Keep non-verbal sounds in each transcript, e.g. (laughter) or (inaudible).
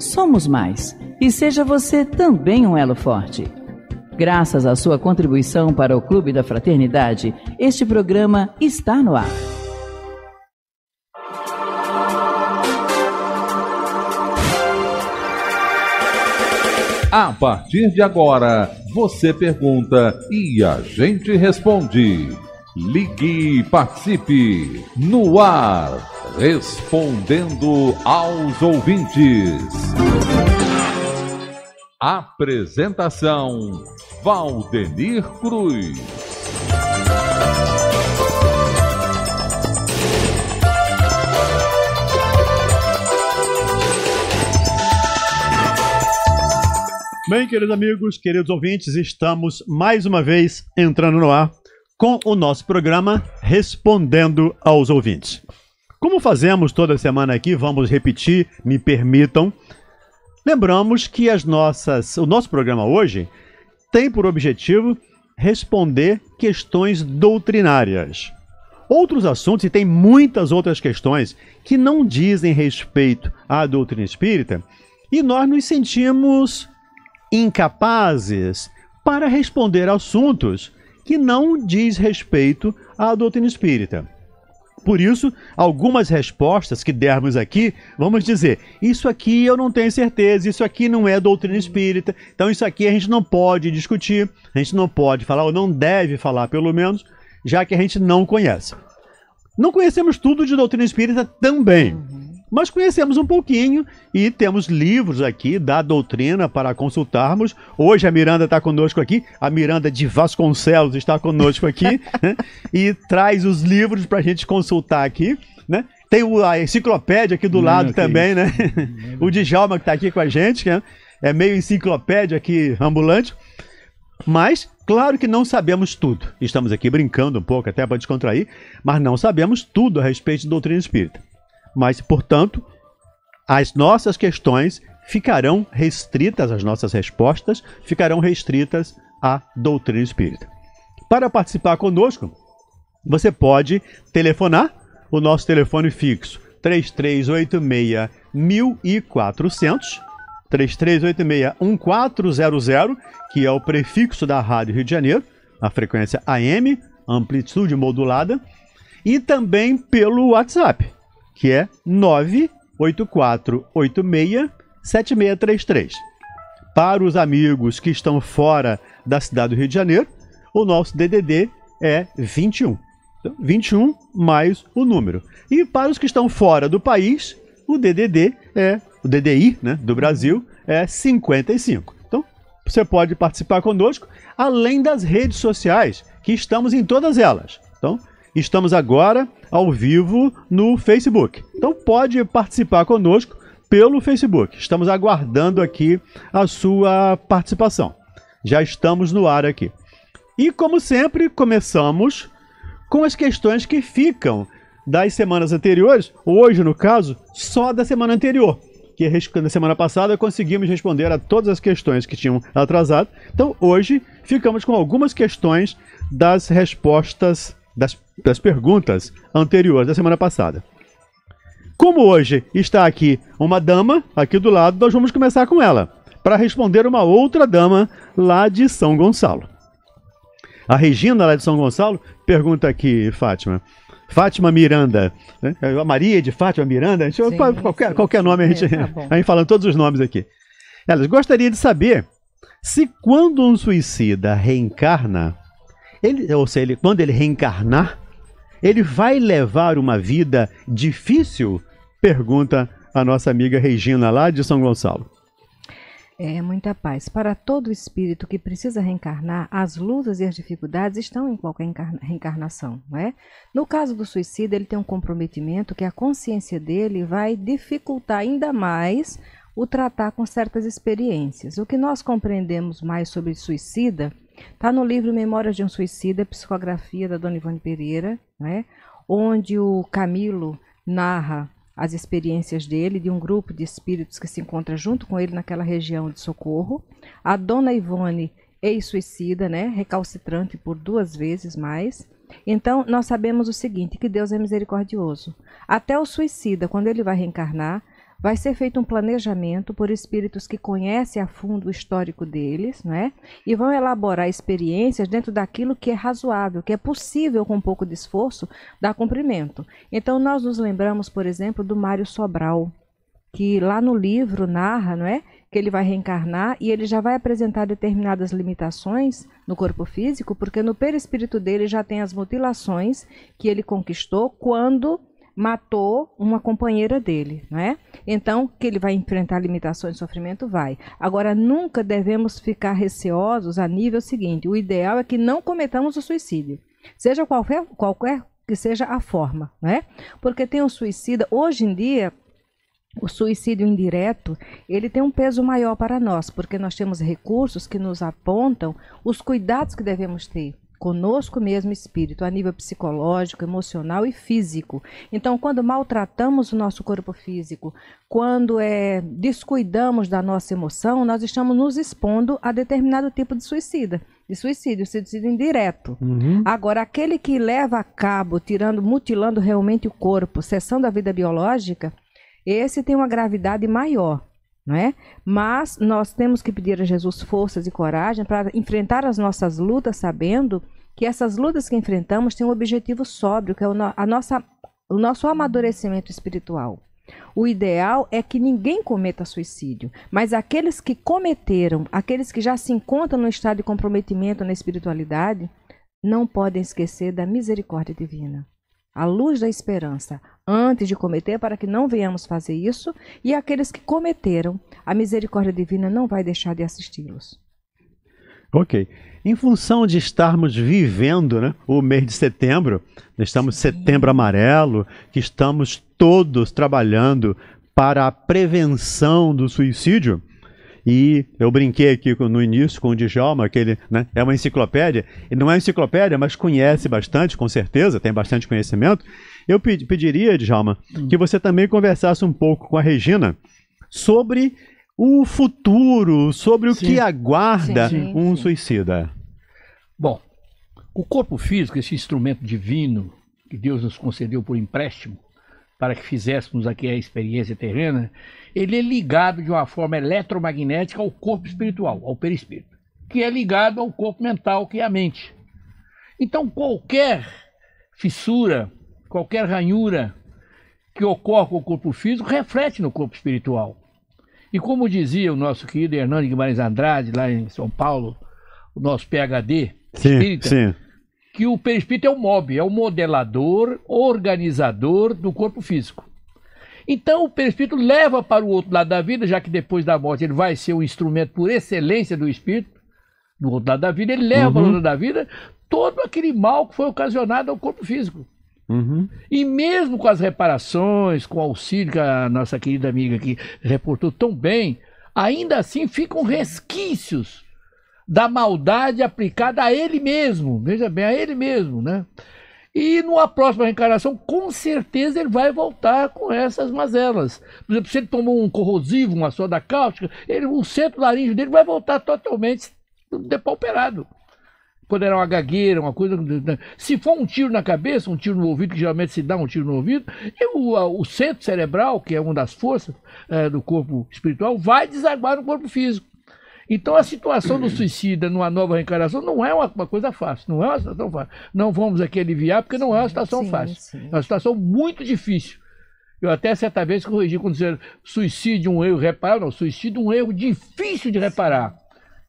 somos mais. E seja você também um elo forte. Graças à sua contribuição para o Clube da Fraternidade, este programa está no ar. A partir de agora, você pergunta e a gente responde. Ligue e participe no ar, respondendo aos ouvintes. Apresentação Valdemir Cruz. Bem, queridos amigos, queridos ouvintes, estamos mais uma vez entrando no ar com o nosso programa Respondendo aos Ouvintes. Como fazemos toda semana aqui, vamos repetir, me permitam. Lembramos que as nossas, o nosso programa hoje tem por objetivo responder questões doutrinárias. Outros assuntos, e tem muitas outras questões, que não dizem respeito à doutrina espírita, e nós nos sentimos incapazes para responder assuntos que não diz respeito à doutrina espírita. Por isso, algumas respostas que dermos aqui, vamos dizer, isso aqui eu não tenho certeza, isso aqui não é doutrina espírita, então isso aqui a gente não pode discutir, a gente não pode falar, ou não deve falar pelo menos, já que a gente não conhece. Não conhecemos tudo de doutrina espírita também mas conhecemos um pouquinho e temos livros aqui da doutrina para consultarmos. Hoje a Miranda está conosco aqui, a Miranda de Vasconcelos está conosco aqui (laughs) né? e traz os livros para a gente consultar aqui, né? Tem a enciclopédia aqui do Não, lado também, isso. né? (laughs) o Djalma que está aqui com a gente, né? é meio enciclopédia aqui ambulante. Mas, claro que não sabemos tudo. Estamos aqui brincando um pouco, até para descontrair, mas não sabemos tudo a respeito de doutrina espírita. Mas, portanto, as nossas questões ficarão restritas, as nossas respostas ficarão restritas à doutrina espírita. Para participar conosco, você pode telefonar o nosso telefone fixo 3386 1400 3386 1400, que é o prefixo da Rádio Rio de Janeiro, a frequência AM, amplitude modulada, e também pelo WhatsApp que é 984867633. Para os amigos que estão fora da cidade do Rio de Janeiro, o nosso DDD é 21. Então, 21 mais o número. E para os que estão fora do país, o DDD é o DDI, né, do Brasil é 55. Então, você pode participar conosco, além das redes sociais, que estamos em todas elas. Então, Estamos agora ao vivo no Facebook. Então pode participar conosco pelo Facebook. Estamos aguardando aqui a sua participação. Já estamos no ar aqui. E como sempre, começamos com as questões que ficam das semanas anteriores, hoje no caso, só da semana anterior. Que na semana passada conseguimos responder a todas as questões que tinham atrasado. Então hoje ficamos com algumas questões das respostas das, das perguntas anteriores da semana passada. Como hoje está aqui uma dama, aqui do lado, nós vamos começar com ela, para responder uma outra dama lá de São Gonçalo. A Regina, lá de São Gonçalo, pergunta aqui, Fátima. Fátima Miranda, né? a Maria de Fátima Miranda, gente, qualquer, sim, qualquer nome a gente, é, tá (laughs) a gente falando todos os nomes aqui. Elas gostariam de saber se quando um suicida reencarna, ele, ou seja, ele, quando ele reencarnar, ele vai levar uma vida difícil? Pergunta a nossa amiga Regina, lá de São Gonçalo. É, muita paz. Para todo espírito que precisa reencarnar, as lutas e as dificuldades estão em qualquer encarna, reencarnação, não é? No caso do suicida, ele tem um comprometimento que a consciência dele vai dificultar ainda mais o tratar com certas experiências. O que nós compreendemos mais sobre suicida Está no livro Memórias de um Suicida, psicografia da Dona Ivone Pereira, né? onde o Camilo narra as experiências dele, de um grupo de espíritos que se encontra junto com ele naquela região de socorro. A Dona Ivone, ex-suicida, né? recalcitrante por duas vezes mais. Então, nós sabemos o seguinte, que Deus é misericordioso. Até o suicida, quando ele vai reencarnar, vai ser feito um planejamento por espíritos que conhecem a fundo o histórico deles, né? E vão elaborar experiências dentro daquilo que é razoável, que é possível com um pouco de esforço dar cumprimento. Então nós nos lembramos, por exemplo, do Mário Sobral, que lá no livro narra, não é? que ele vai reencarnar e ele já vai apresentar determinadas limitações no corpo físico, porque no perispírito dele já tem as mutilações que ele conquistou quando matou uma companheira dele, não é? Então, que ele vai enfrentar limitações e sofrimento, vai. Agora, nunca devemos ficar receosos a nível seguinte: o ideal é que não cometamos o suicídio, seja qualquer, qualquer que seja a forma, não é? Porque tem o suicida, hoje em dia, o suicídio indireto, ele tem um peso maior para nós, porque nós temos recursos que nos apontam os cuidados que devemos ter conosco mesmo espírito, a nível psicológico, emocional e físico. Então, quando maltratamos o nosso corpo físico, quando é, descuidamos da nossa emoção, nós estamos nos expondo a determinado tipo de suicida. De suicídio, suicídio indireto. Uhum. Agora, aquele que leva a cabo, tirando, mutilando realmente o corpo, cessando a vida biológica, esse tem uma gravidade maior não é? Mas nós temos que pedir a Jesus forças e coragem para enfrentar as nossas lutas, sabendo que essas lutas que enfrentamos têm um objetivo sóbrio, que é o, a nossa, o nosso amadurecimento espiritual. O ideal é que ninguém cometa suicídio, mas aqueles que cometeram, aqueles que já se encontram no estado de comprometimento na espiritualidade, não podem esquecer da misericórdia divina a luz da esperança antes de cometer, para que não venhamos fazer isso, e aqueles que cometeram, a misericórdia divina não vai deixar de assisti-los. Ok. Em função de estarmos vivendo né, o mês de setembro, estamos Sim. setembro amarelo, que estamos todos trabalhando para a prevenção do suicídio, e eu brinquei aqui no início com o Djalma, que ele né, é uma enciclopédia, e não é enciclopédia, mas conhece bastante, com certeza, tem bastante conhecimento. Eu pedi, pediria, Djalma, hum. que você também conversasse um pouco com a Regina sobre o futuro, sobre o sim. que aguarda sim, sim, um suicida. Bom, o corpo físico, esse instrumento divino que Deus nos concedeu por empréstimo, para que fizéssemos aqui a experiência terrena, ele é ligado de uma forma eletromagnética ao corpo espiritual, ao perispírito, que é ligado ao corpo mental, que é a mente. Então, qualquer fissura, qualquer ranhura que ocorra com o corpo físico reflete no corpo espiritual. E como dizia o nosso querido Hernando Guimarães Andrade, lá em São Paulo, o nosso PHD sim, espírita, sim que o perispírito é o MOB, é o modelador, organizador do corpo físico. Então o perispírito leva para o outro lado da vida, já que depois da morte ele vai ser o instrumento por excelência do espírito, no outro lado da vida, ele leva uhum. para o uhum. outro lado da vida todo aquele mal que foi ocasionado ao corpo físico. Uhum. E mesmo com as reparações, com o auxílio que a nossa querida amiga aqui reportou tão bem, ainda assim ficam resquícios da maldade aplicada a ele mesmo, veja bem, a ele mesmo, né? E numa próxima reencarnação, com certeza ele vai voltar com essas mazelas. Por exemplo, se ele tomou um corrosivo, uma soda cáustica, ele, o centro laríngeo dele vai voltar totalmente depauperado. Poderá uma gagueira, uma coisa. Né? Se for um tiro na cabeça, um tiro no ouvido, que geralmente se dá um tiro no ouvido, o, o centro cerebral, que é uma das forças é, do corpo espiritual, vai desaguar no corpo físico. Então a situação do (clears throat) suicida numa nova reencarnação não é uma, uma coisa fácil, não é uma situação fácil. Não vamos aqui aliviar, porque sim, não é uma situação sim, fácil. Sim. É uma situação muito difícil. Eu até certa vez corrigi quando disseram suicídio um erro reparável, não, suicídio um erro difícil de reparar.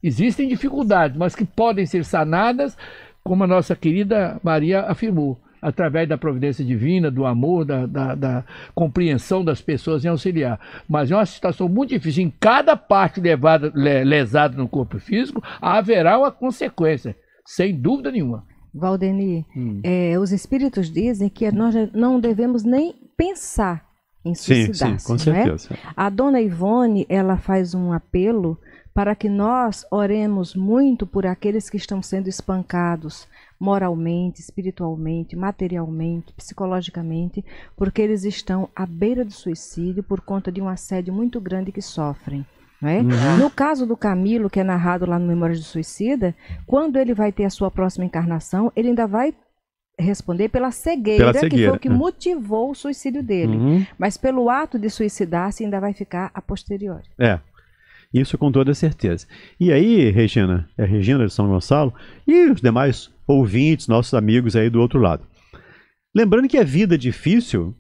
Existem dificuldades, mas que podem ser sanadas, como a nossa querida Maria afirmou através da providência divina, do amor, da, da, da, compreensão das pessoas em auxiliar. Mas é uma situação muito difícil. Em cada parte levada, lesada no corpo físico, haverá uma consequência, sem dúvida nenhuma. Valdeni, hum. é, os espíritos dizem que nós não devemos nem pensar em suicidar-se. Sim, sim, com é? certeza. É? A dona Ivone, ela faz um apelo para que nós oremos muito por aqueles que estão sendo espancados, moralmente, espiritualmente, materialmente, psicologicamente, porque eles estão à beira do suicídio por conta de um assédio muito grande que sofrem. É? Uhum. No caso do Camilo, que é narrado lá no Memórias do Suicida, quando ele vai ter a sua próxima encarnação, ele ainda vai responder pela cegueira, pela cegueira. que foi o que é. motivou o suicídio dele. Uhum. Mas pelo ato de suicidar-se, ainda vai ficar a posteriori. É. Isso com toda certeza. E aí, Regina, é Regina de São Gonçalo, e os demais ouvintes, nossos amigos aí do outro lado. Lembrando que a vida difícil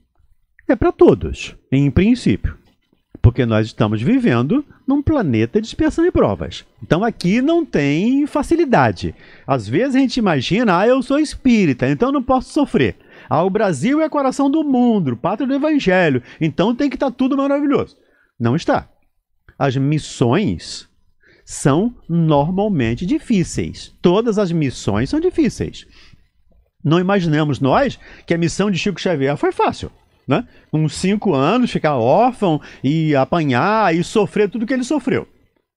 é para todos, em princípio. Porque nós estamos vivendo num planeta de dispersão e provas. Então aqui não tem facilidade. Às vezes a gente imagina, ah, eu sou espírita, então não posso sofrer. Ah, o Brasil é coração do mundo, pátria do evangelho, então tem que estar tá tudo maravilhoso. Não está. As missões são normalmente difíceis. Todas as missões são difíceis. Não imaginamos nós que a missão de Chico Xavier foi fácil. Né? Com cinco anos, ficar órfão e apanhar e sofrer tudo que ele sofreu.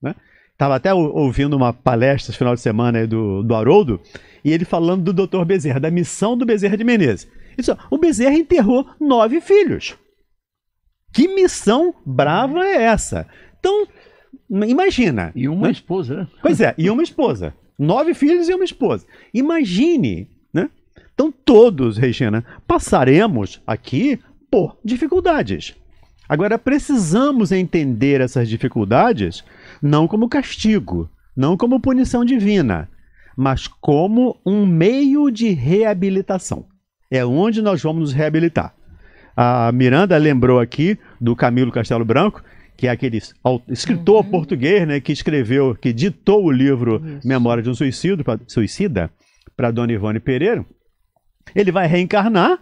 Né? Estava até ouvindo uma palestra esse final de semana do, do Haroldo, e ele falando do Dr. Bezerra, da missão do Bezerra de Menezes. Isso, o Bezerra enterrou nove filhos. Que missão brava é essa? Então, Imagina. E uma né? esposa, né? Pois é, e uma esposa. Nove filhos e uma esposa. Imagine, né? Então, todos, Regina, passaremos aqui por dificuldades. Agora, precisamos entender essas dificuldades não como castigo, não como punição divina, mas como um meio de reabilitação. É onde nós vamos nos reabilitar. A Miranda lembrou aqui do Camilo Castelo Branco, que é aquele escritor uhum. português né, que escreveu, que ditou o livro Isso. Memória de um Suicídio, pra, Suicida, para Dona Ivone Pereira. Ele vai reencarnar,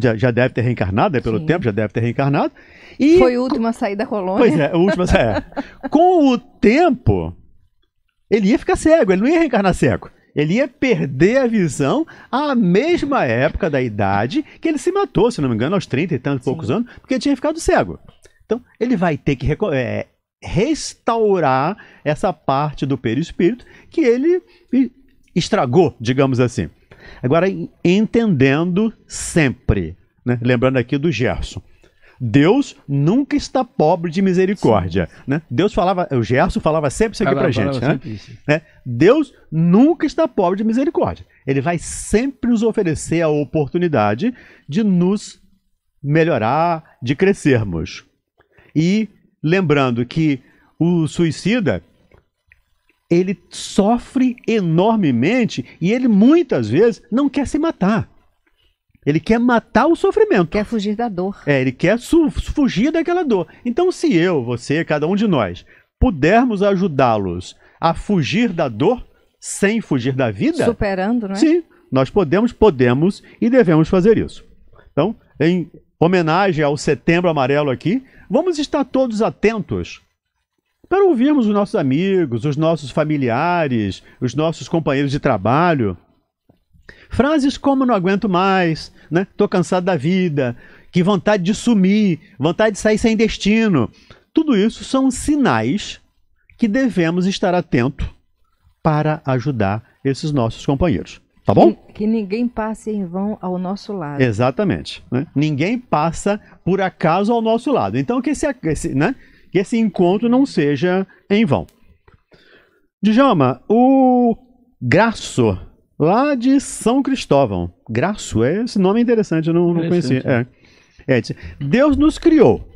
já, já deve ter reencarnado, né, pelo Sim. tempo, já deve ter reencarnado. E, Foi o último a da colônia. Pois é, a última saída. É. (laughs) com o tempo, ele ia ficar cego, ele não ia reencarnar cego. Ele ia perder a visão à mesma época da idade que ele se matou, se não me engano, aos 30 e tantos poucos anos, porque tinha ficado cego. Então, ele vai ter que é, restaurar essa parte do perispírito que ele estragou, digamos assim. Agora, entendendo sempre, né? lembrando aqui do Gerson. Deus nunca está pobre de misericórdia. Né? Deus falava, o Gerson falava sempre isso aqui para gente. Né? né? Deus nunca está pobre de misericórdia. Ele vai sempre nos oferecer a oportunidade de nos melhorar, de crescermos. E lembrando que o suicida ele sofre enormemente e ele muitas vezes não quer se matar. Ele quer matar o sofrimento. Quer fugir da dor. É, ele quer fugir daquela dor. Então, se eu, você, cada um de nós, pudermos ajudá-los a fugir da dor sem fugir da vida. Superando, né? Sim, nós podemos, podemos e devemos fazer isso. Então, em, homenagem ao Setembro Amarelo aqui, vamos estar todos atentos para ouvirmos os nossos amigos, os nossos familiares, os nossos companheiros de trabalho. Frases como não aguento mais, né? Tô cansado da vida, que vontade de sumir, vontade de sair sem destino. Tudo isso são sinais que devemos estar atento para ajudar esses nossos companheiros. Tá bom? Que, que ninguém passe em vão ao nosso lado. Exatamente. Né? Ninguém passa por acaso ao nosso lado. Então, que esse, esse, né? que esse encontro não seja em vão. Djalma, o Graço, lá de São Cristóvão. Graço, é esse nome é interessante, eu não, não conhecia. É. É, Deus nos criou,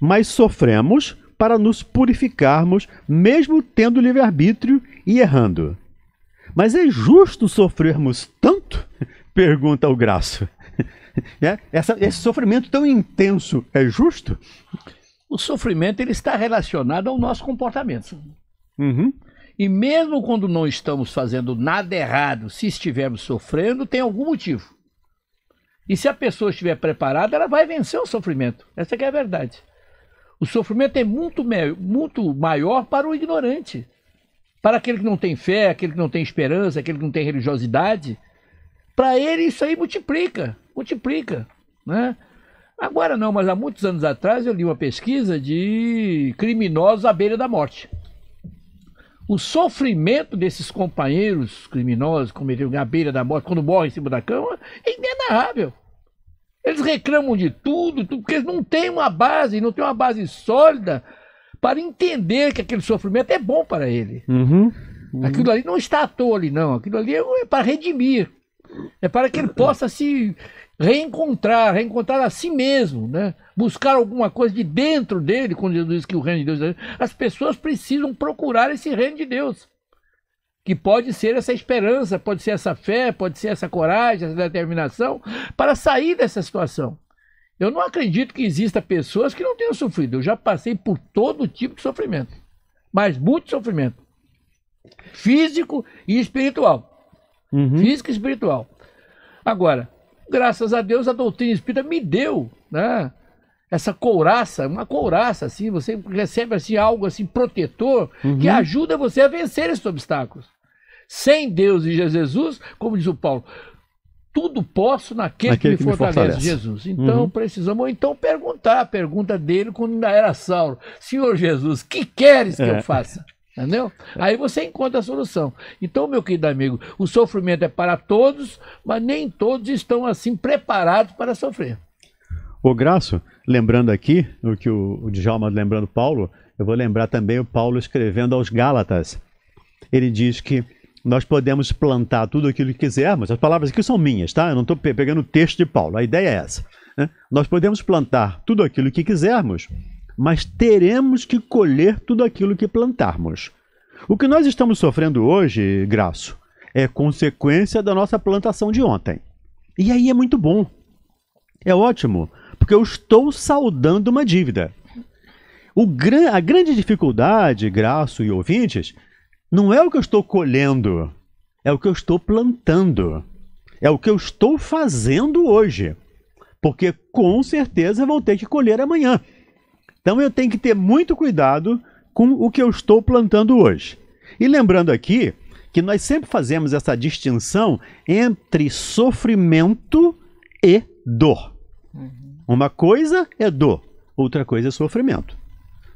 mas sofremos para nos purificarmos, mesmo tendo livre-arbítrio e errando. Mas é justo sofrermos tanto? (laughs) Pergunta o Graça. (laughs) É? Né? Essa, esse sofrimento tão intenso é justo? O sofrimento ele está relacionado ao nosso comportamento. Uhum. E mesmo quando não estamos fazendo nada errado, se estivermos sofrendo, tem algum motivo. E se a pessoa estiver preparada, ela vai vencer o sofrimento. Essa é a verdade. O sofrimento é muito, muito maior para o ignorante. Para aquele que não tem fé, aquele que não tem esperança, aquele que não tem religiosidade, para ele isso aí multiplica, multiplica, né? Agora não, mas há muitos anos atrás eu li uma pesquisa de criminosos à beira da morte. O sofrimento desses companheiros criminosos cometeram à beira da morte, quando morrem em cima da cama, é inenarrável. Eles reclamam de tudo, tudo porque eles não têm uma base, não têm uma base sólida para entender que aquele sofrimento é bom para ele. Uhum. Uhum. Aquilo ali não está à toa ali, não. Aquilo ali é, é para redimir. É para que ele possa se reencontrar, reencontrar a si mesmo, né? Buscar alguma coisa de dentro dele, quando Jesus diz que o reino de Deus. É- As pessoas precisam procurar esse reino de Deus. Que pode ser essa esperança, pode ser essa fé, pode ser essa coragem, essa determinação, para sair dessa situação. Eu não acredito que exista pessoas que não tenham sofrido. Eu já passei por todo tipo de sofrimento, mas muito sofrimento físico e espiritual. Uhum. Físico e espiritual. Agora, graças a Deus, a doutrina espírita me deu, né? Essa couraça, uma couraça, assim, você recebe assim, algo assim, protetor, uhum. que ajuda você a vencer esses obstáculos. Sem Deus e Jesus, como diz o Paulo, tudo posso naquele, naquele que, me, que fortalece, me fortalece, Jesus. Então uhum. precisamos, então perguntar a pergunta dele quando ainda era Saulo: Senhor Jesus, que queres que é. eu faça? Entendeu? É. Aí você encontra a solução. Então, meu querido amigo, o sofrimento é para todos, mas nem todos estão assim preparados para sofrer. O Graço, lembrando aqui o que o, o Djalma lembrando Paulo, eu vou lembrar também o Paulo escrevendo aos Gálatas. Ele diz que nós podemos plantar tudo aquilo que quisermos. As palavras aqui são minhas, tá? Eu não estou pegando o texto de Paulo, a ideia é essa. Né? Nós podemos plantar tudo aquilo que quisermos, mas teremos que colher tudo aquilo que plantarmos. O que nós estamos sofrendo hoje, Graço, é consequência da nossa plantação de ontem. E aí é muito bom. É ótimo, porque eu estou saldando uma dívida. Gran... a grande dificuldade, Graço e ouvintes, não é o que eu estou colhendo, é o que eu estou plantando, é o que eu estou fazendo hoje, porque com certeza vou ter que colher amanhã. Então eu tenho que ter muito cuidado com o que eu estou plantando hoje. E lembrando aqui que nós sempre fazemos essa distinção entre sofrimento e dor. Uhum. Uma coisa é dor, outra coisa é sofrimento.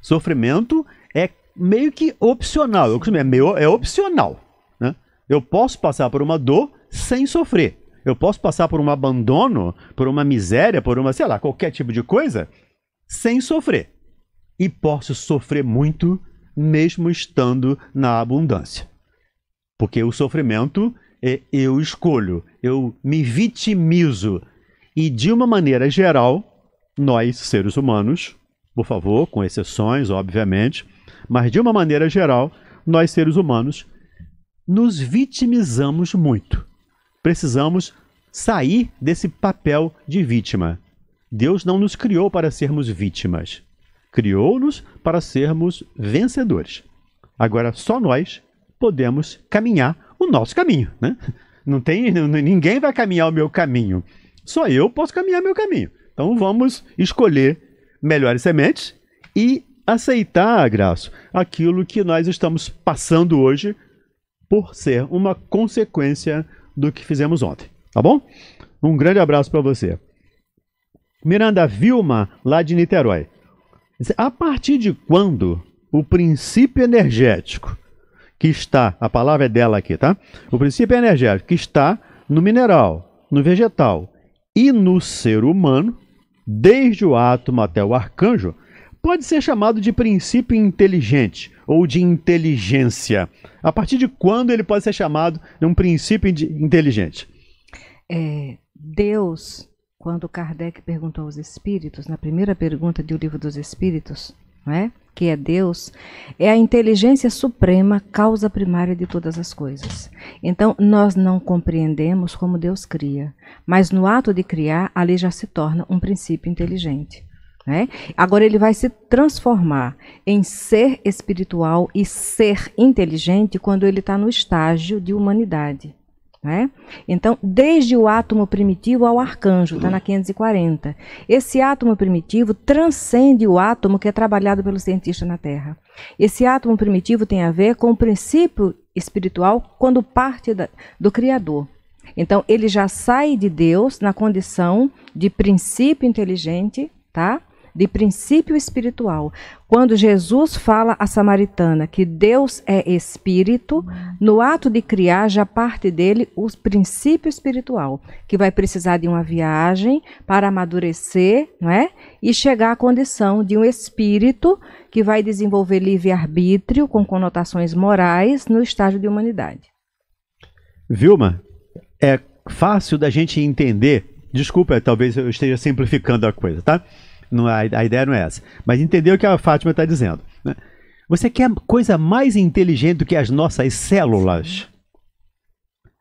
Sofrimento é meio que opcional. Eu costumo, é, meu, é opcional. Né? Eu posso passar por uma dor sem sofrer. Eu posso passar por um abandono, por uma miséria, por uma, sei lá, qualquer tipo de coisa, sem sofrer. E posso sofrer muito mesmo estando na abundância. Porque o sofrimento é eu escolho, eu me vitimizo. E de uma maneira geral, nós, seres humanos, por favor, com exceções, obviamente, mas, de uma maneira geral, nós seres humanos nos vitimizamos muito. Precisamos sair desse papel de vítima. Deus não nos criou para sermos vítimas. Criou-nos para sermos vencedores. Agora, só nós podemos caminhar o nosso caminho, né? Não tem, ninguém vai caminhar o meu caminho. Só eu posso caminhar meu caminho. Então vamos escolher melhores sementes e aceitar, Graço, aquilo que nós estamos passando hoje por ser uma consequência do que fizemos ontem, tá bom? Um grande abraço para você. Miranda Vilma, lá de Niterói. A partir de quando o princípio energético que está, a palavra é dela aqui, tá? O princípio energético que está no mineral, no vegetal e no ser humano, desde o átomo até o arcanjo, pode ser chamado de princípio inteligente ou de inteligência? A partir de quando ele pode ser chamado de um princípio inteligente? É, Deus, quando Kardec perguntou aos espíritos, na primeira pergunta do Livro dos Espíritos, é? que é Deus, é a inteligência suprema, causa primária de todas as coisas. Então, nós não compreendemos como Deus cria, mas no ato de criar, ali já se torna um princípio inteligente. Né? Agora ele vai se transformar em ser espiritual e ser inteligente quando ele está no estágio de humanidade. Né? Então, desde o átomo primitivo ao arcanjo, está na 540. Esse átomo primitivo transcende o átomo que é trabalhado pelo cientista na Terra. Esse átomo primitivo tem a ver com o princípio espiritual quando parte da, do Criador. Então, ele já sai de Deus na condição de princípio inteligente, tá? de princípio espiritual. Quando Jesus fala à samaritana que Deus é espírito, no ato de criar já parte dele o princípio espiritual, que vai precisar de uma viagem para amadurecer, não é? E chegar à condição de um espírito que vai desenvolver livre-arbítrio com conotações morais no estágio de humanidade. Vilma, é fácil da gente entender. Desculpa, talvez eu esteja simplificando a coisa, tá? não, a, a ideia não é essa. Mas entendeu o que a Fátima está dizendo. Né? Você quer coisa mais inteligente do que as nossas células?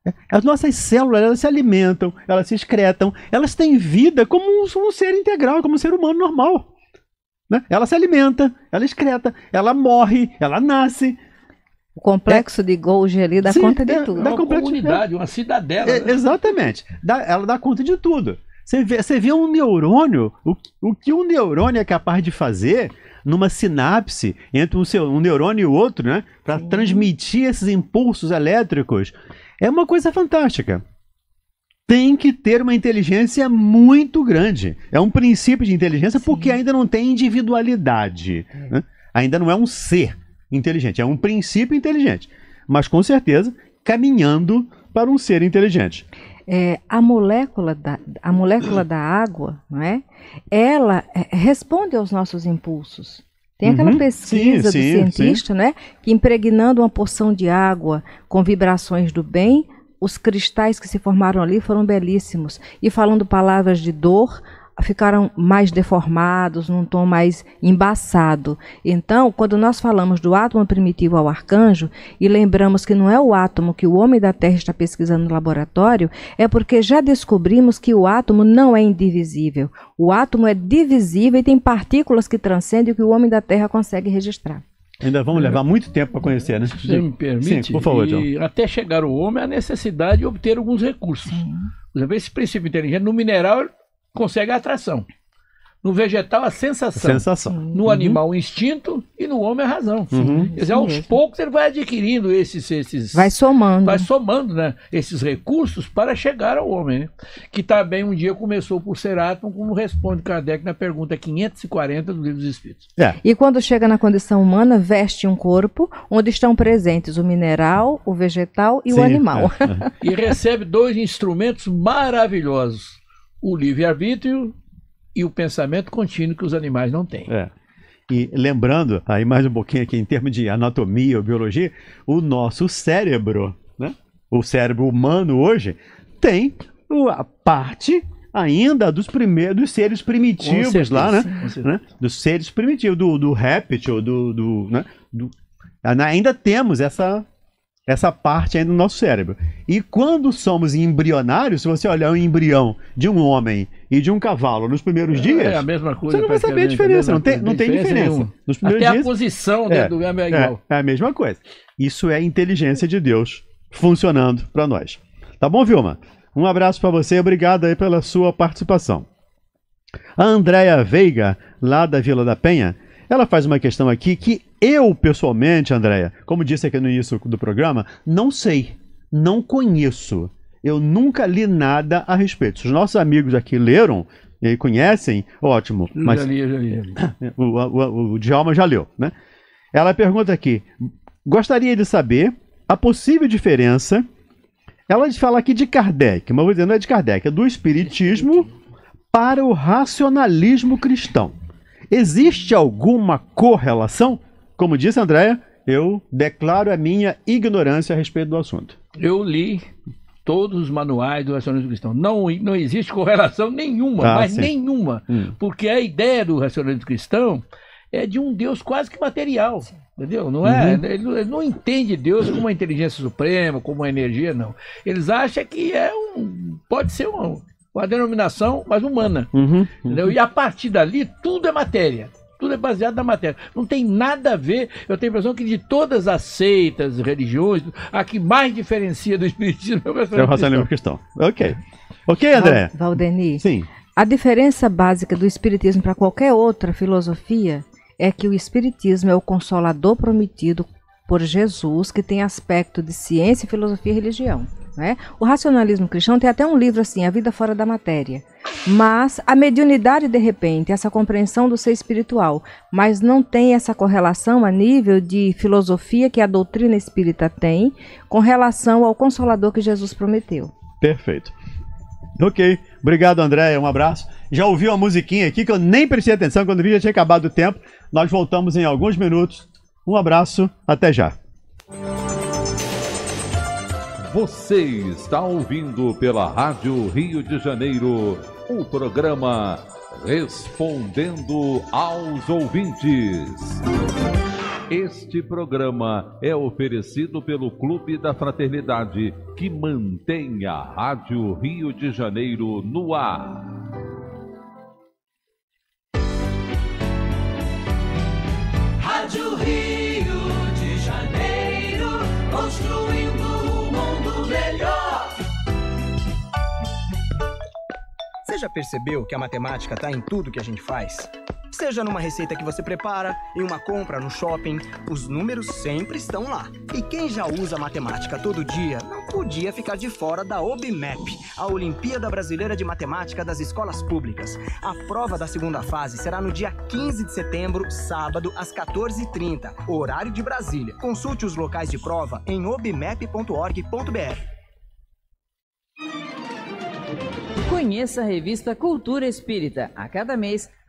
É, as nossas células elas se alimentam, elas se excretam, elas têm vida como um, um ser integral, como um ser humano normal. Né? Ela se alimenta, ela excreta, ela morre, ela nasce. O complexo é, de Golgi ali dá sim, conta de é, tudo. Dá uma comunidade, é, uma cidadela. É, né? Exatamente. Dá, ela dá conta de tudo. Você vê, você vê um neurônio, o, o que um neurônio é capaz de fazer numa sinapse entre um, seu, um neurônio e o outro, né? Para transmitir esses impulsos elétricos. É uma coisa fantástica. Tem que ter uma inteligência muito grande. É um princípio de inteligência Sim. porque ainda não tem individualidade. É. Né? Ainda não é um ser inteligente, é um princípio inteligente. Mas com certeza caminhando para um ser inteligente é, a molécula da, a molécula da água, não é? Ela é, responde aos nossos impulsos. Tem aquela uhum, pesquisa sim, do sim, cientista, sim. né? Que impregnando uma porção de água com vibrações do bem, os cristais que se formaram ali foram belíssimos. E falando palavras de dor, ficaram mais deformados, num tom mais embaçado. Então, quando nós falamos do átomo primitivo ao arcanjo e lembramos que não é o átomo que o homem da Terra está pesquisando no laboratório, é porque já descobrimos que o átomo não é indivisível. O átomo é divisível e tem partículas que transcendem o que o homem da Terra consegue registrar. Ainda vamos uhum. levar muito tempo para conhecer, né? Se me permite, Sim, por favor, e até chegar o homem, a necessidade de obter alguns recursos. Você vê esse princípio inteligente, no mineral consegue a atração. No vegetal, a sensação. sensação. No uhum. animal, o instinto. E no homem, a razão. Uhum. Quer dizer, aos poucos, ele vai adquirindo esses, esses. Vai somando. Vai somando, né? Esses recursos para chegar ao homem, né? Que também um dia começou por ser átomo, como responde Kardec na pergunta 540 do Livro dos Espíritos. É. E quando chega na condição humana, veste um corpo onde estão presentes o mineral, o vegetal e Sim, o animal. É, é. e recebe dois instrumentos maravilhosos o livre-arbítrio e o pensamento contínuo que os animais não têm. É. E lembrando, aí mais um pouquinho aqui em termos de anatomia ou biologia, o nosso cérebro, né? O cérebro humano hoje tem a parte ainda dos primeiros dos seres primitivos certeza, lá, né? né? Dos seres primitivos, do, do réptil, do. do, né? do ainda temos essa essa parte aí do nosso cérebro. E quando somos embrionários, se você olhar um embrião de um homem e de um cavalo nos primeiros é, é dias, é a mesma coisa, você não vai saber a diferença, não tem, não tem diferença. diferença. Até dias, a posição é, do homem é, é igual. É, é a mesma coisa. Isso é inteligência de Deus funcionando para nós. Tá bom, Vilma? Um abraço para você, obrigado aí pela sua participação. A Andréia Veiga, lá da Vila da Penha, ela faz uma questão aqui que eu, pessoalmente, Andréia, como disse aqui no início do programa, não sei, não conheço. Eu nunca li nada a respeito. Se os nossos amigos aqui leram e conhecem, ótimo. Mas... Já li, já li. (coughs) O, o, o, o Djalma já leu, né? Ela pergunta aqui, gostaria de saber a possível diferença. Ela fala aqui de Kardec, mas vou dizer, não é de Kardec, é do Espiritismo para o racionalismo cristão. Existe alguma correlação? Como disse Andréia, eu declaro a minha ignorância a respeito do assunto. Eu li todos os manuais do racionalismo cristão. Não, não existe correlação nenhuma, ah, mas sim. nenhuma. Hum. Porque a ideia do racionalismo cristão é de um Deus quase que material. Entendeu? Não é, uhum. ele, não entende Deus como uma inteligência suprema, como uma energia, não. Eles acham que é um. Pode ser um, com a denominação mais humana. Uhum, uhum. entendeu? Uhum. E a partir dali, tudo é matéria. Tudo é baseado na matéria. Não tem nada a ver. Eu tenho a impressão que de todas as seitas, religiões, a que mais diferencia do espiritismo é o racionalismo, é o racionalismo cristão. Ok. É. Ok, André. Valdenir. Sim. A diferença básica do espiritismo para qualquer outra filosofia é que o espiritismo é o consolador prometido por Jesus, que tem aspecto de ciência, filosofia e religião. Né? O racionalismo cristão tem até um livro assim, A Vida Fora da Matéria. Mas a mediunidade, de repente, essa compreensão do ser espiritual, mas não tem essa correlação a nível de filosofia que a doutrina espírita tem com relação ao consolador que Jesus prometeu. Perfeito. Ok, obrigado André, um abraço. Já ouviu a musiquinha aqui que eu nem prestei atenção quando vi já tinha acabado o tempo. Nós voltamos em alguns minutos. Um abraço, até já. Você está ouvindo pela Rádio Rio de Janeiro o programa Respondendo aos Ouvintes. Este programa é oferecido pelo Clube da Fraternidade, que mantém a Rádio Rio de Janeiro no ar. Rádio Rio de Janeiro, construindo Você já percebeu que a matemática está em tudo que a gente faz? Seja numa receita que você prepara, em uma compra no shopping, os números sempre estão lá. E quem já usa matemática todo dia não podia ficar de fora da OBMEP, a Olimpíada Brasileira de Matemática das Escolas Públicas. A prova da segunda fase será no dia 15 de setembro, sábado, às 14h30, horário de Brasília. Consulte os locais de prova em obmep.org.br. Conheça a revista Cultura Espírita. A cada mês,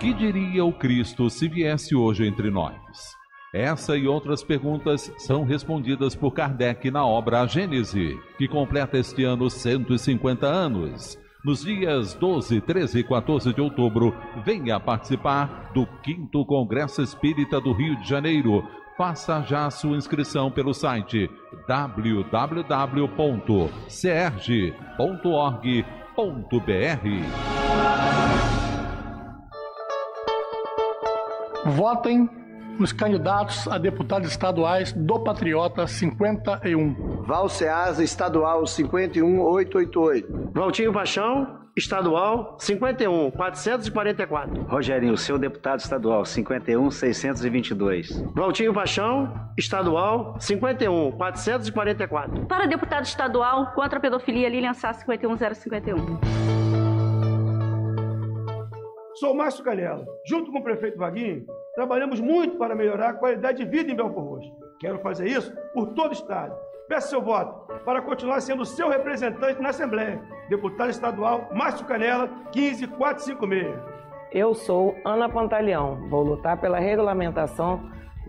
Que diria o Cristo se viesse hoje entre nós? Essa e outras perguntas são respondidas por Kardec na obra A Gênese, que completa este ano 150 anos. Nos dias 12, 13 e 14 de outubro, venha participar do 5 Congresso Espírita do Rio de Janeiro. Faça já sua inscrição pelo site www.cerge.org.br br Votem nos candidatos a deputados estaduais do Patriota 51. Val Ceasa, estadual 51888. Valtinho Paixão, Estadual 51 444. Rogerinho, seu deputado estadual 51 622. Valtinho Paixão, estadual 51 444. Para deputado estadual contra a pedofilia, Lilian Sá 51051. Sou Márcio Canela. Junto com o prefeito Vaguinho, trabalhamos muito para melhorar a qualidade de vida em Belfor Roxo. Quero fazer isso por todo o estado Peço seu voto para continuar sendo seu representante na Assembleia. Deputado estadual Márcio Canela, 15456. Eu sou Ana Pantaleão. Vou lutar pela regulamentação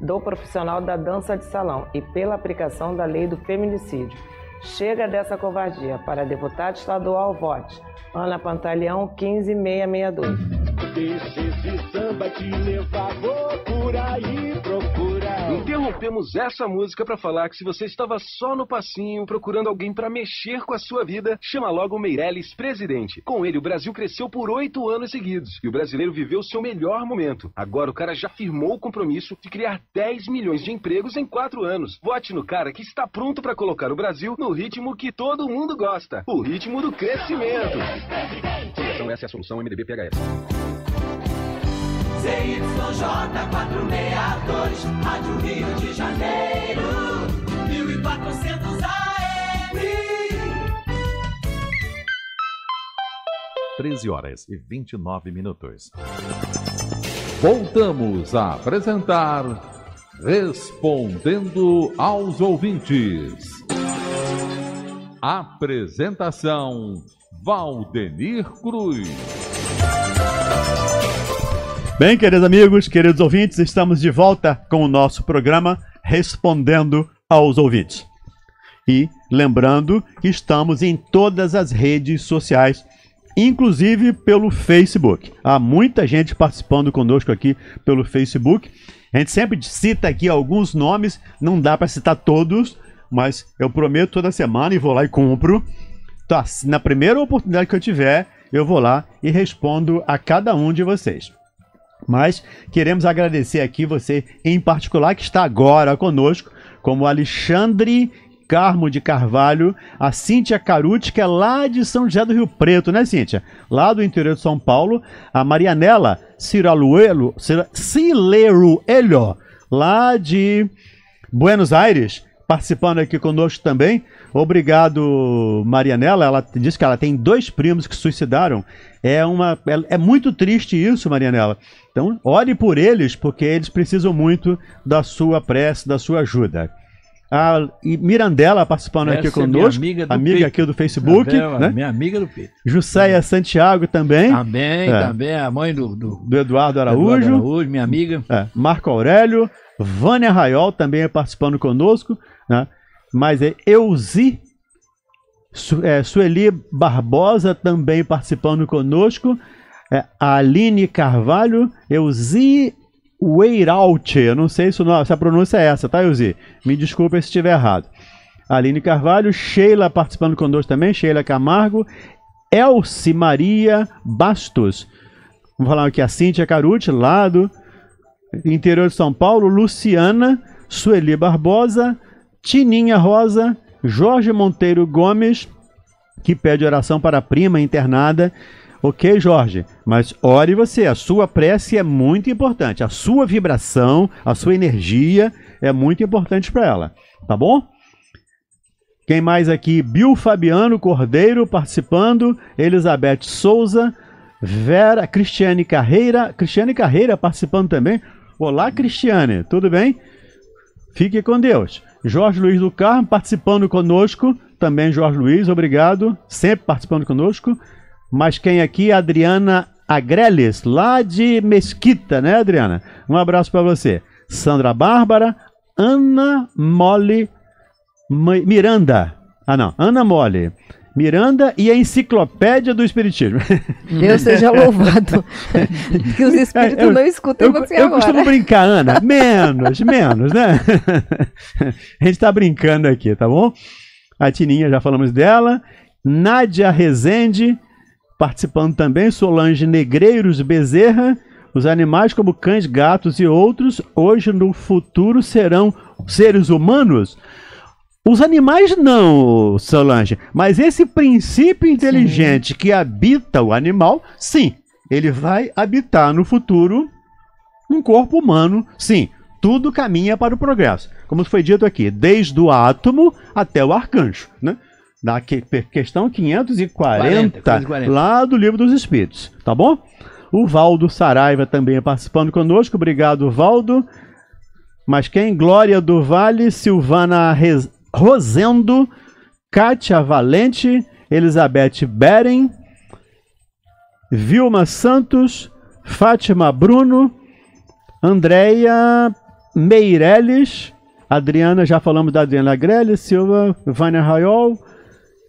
do profissional da dança de salão e pela aplicação da lei do feminicídio. Chega dessa covardia. Para deputado estadual, vote. Ana Pantaleão, 15662. Deixa esse samba te levar, por aí. Interrompemos essa música para falar que se você estava só no passinho procurando alguém para mexer com a sua vida, chama logo o Meirelles presidente. Com ele, o Brasil cresceu por oito anos seguidos e o brasileiro viveu seu melhor momento. Agora o cara já firmou o compromisso de criar 10 milhões de empregos em quatro anos. Vote no cara que está pronto para colocar o Brasil no ritmo que todo mundo gosta: o ritmo do crescimento. Então essa é a solução MDB PHS. CYJ462, Rádio Rio de Janeiro, 1400 AM. 13 horas e 29 minutos. Voltamos a apresentar Respondendo aos Ouvintes. Apresentação Valdenir Cruz. Bem, queridos amigos, queridos ouvintes, estamos de volta com o nosso programa Respondendo aos Ouvintes. E lembrando que estamos em todas as redes sociais, inclusive pelo Facebook. Há muita gente participando conosco aqui pelo Facebook. A gente sempre cita aqui alguns nomes, não dá para citar todos, mas eu prometo toda semana e vou lá e cumpro. Tá, na primeira oportunidade que eu tiver, eu vou lá e respondo a cada um de vocês. Mas queremos agradecer aqui você em particular que está agora conosco, como Alexandre Carmo de Carvalho, a Cíntia Caruti, que é lá de São José do Rio Preto, né, Cíntia? Lá do interior de São Paulo, a Marianela Ciraluelo, Cileruelho, lá de Buenos Aires, participando aqui conosco também. Obrigado, Marianela. Ela disse que ela tem dois primos que suicidaram. É, uma, é, é muito triste isso, Marianela. Então, ore por eles, porque eles precisam muito da sua prece, da sua ajuda. A Mirandela participando Essa é aqui conosco, é amiga, amiga aqui do Facebook. né? Minha amiga do peito. Jusceia é. Santiago também. Também, é. também, a mãe do, do, do Eduardo Araújo. Eduardo Araújo, minha amiga. É. Marco Aurélio, Vânia Raiol também participando conosco. Né? Mas é Euzi Su, é, Sueli Barbosa também participando conosco é, Aline Carvalho Euzi Weiraut. Eu não sei se, se a pronúncia é essa, tá, Euzi? Me desculpa se estiver errado. Aline Carvalho, Sheila participando conosco também, Sheila Camargo, Elci Maria Bastos. Vamos falar aqui a Cíntia Caruti, lá do interior de São Paulo, Luciana, Sueli Barbosa, Tininha Rosa, Jorge Monteiro Gomes, que pede oração para a prima internada Ok, Jorge, mas ore você, a sua prece é muito importante, a sua vibração, a sua energia é muito importante para ela, tá bom? Quem mais aqui? Bill Fabiano Cordeiro participando, Elizabeth Souza, Vera, Cristiane Carreira, Cristiane Carreira participando também. Olá, Cristiane, tudo bem? Fique com Deus. Jorge Luiz do Carmo participando conosco, também Jorge Luiz, obrigado, sempre participando conosco. Mas quem aqui? Adriana Agreles, lá de Mesquita, né, Adriana? Um abraço para você. Sandra Bárbara, Ana Mole Miranda. Ah, não, Ana Mole. Miranda e a Enciclopédia do Espiritismo. Deus (laughs) seja louvado. (laughs) que os espíritos é, eu, não escutem eu, você eu agora. Eu costumo brincar, Ana. (laughs) Menos, menos, né? a gente está brincando aqui, tá bom? A Tininha, já falamos dela. Nádia Rezende, Participando também Solange Negreiros Bezerra. Os animais como cães, gatos e outros, hoje no futuro serão seres humanos? Os animais não, Solange, mas esse princípio inteligente sim. que habita o animal, sim, ele vai habitar no futuro um corpo humano, sim. Tudo caminha para o progresso, como foi dito aqui, desde o átomo até o arcanjo, né? da questão 540, 40, lá do Livro dos Espíritos, tá bom? O Valdo Saraiva também é participando conosco, obrigado, Valdo. Mas quem? Glória do Vale, Silvana Rosendo, Kátia Valente, Elizabeth Beren, Vilma Santos, Fátima Bruno, Andréia Meireles, Adriana, já falamos da Adriana Grelli, Silva, Vânia Raiol,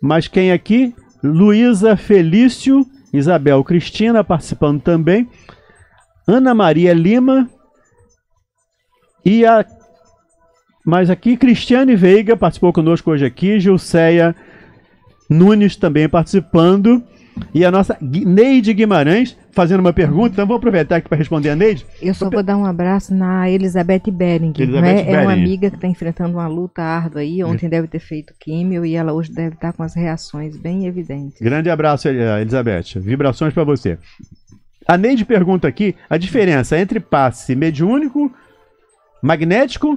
mas quem aqui? Luísa Felício, Isabel Cristina participando também, Ana Maria Lima e a. Mas aqui, Cristiane Veiga participou conosco hoje aqui, Gilceia Nunes também participando, e a nossa Neide Guimarães fazendo uma pergunta, então vou aproveitar aqui para responder a Neide. Eu só vou dar um abraço na Elizabeth Bering, né? é uma amiga que está enfrentando uma luta árdua aí, ontem Isso. deve ter feito químio e ela hoje deve estar tá com as reações bem evidentes. Grande abraço, Elizabeth. Vibrações para você. A Neide pergunta aqui a diferença entre passe mediúnico, magnético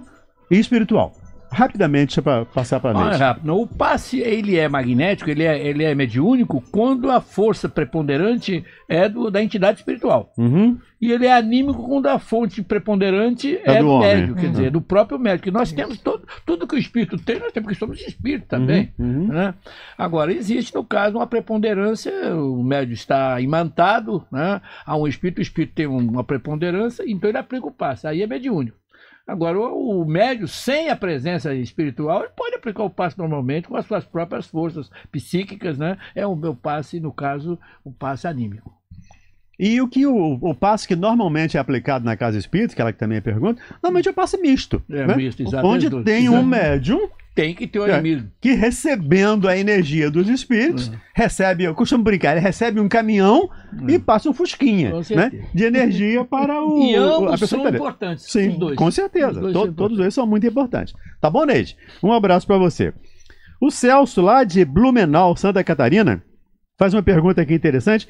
e espiritual rapidamente para passar para nós. O passe ele é magnético, ele é, ele é mediúnico quando a força preponderante é do, da entidade espiritual. Uhum. E ele é anímico quando a fonte preponderante é, é do, do médio, quer uhum. dizer, do próprio médico. que nós uhum. temos todo, tudo que o espírito tem, nós temos que somos espírito também. Uhum. uhum. Né? Agora, existe no caso uma preponderância, o médio está imantado né, a um espírito, o espírito tem uma preponderância, então ele aplica o passe, aí é mediúnico. Agora, o, médio, sem a presença espiritual, ele pode aplicar o passe normalmente com as suas próprias forças psíquicas, né? É o meu passe, no caso, o passe anímico. E o que o, o passe que normalmente é aplicado na casa espírita, que ela também é pergunta, normalmente é o passe misto. É né? misto, exatamente. Onde tem um médium tem que ter um é. animismo. Que recebendo a energia dos espíritos, uhum. recebe, eu costumo brincar, ele recebe um caminhão e uhum. passa um fusquinha, né? De energia para (laughs) o... E ambos a pessoa são tá importantes, Sim, os dois. com certeza. Os dois to todos eles são muito importantes. Tá bom, Neide? Um abraço para você. O Celso, lá de Blumenau, Santa Catarina, faz uma pergunta aqui interessante.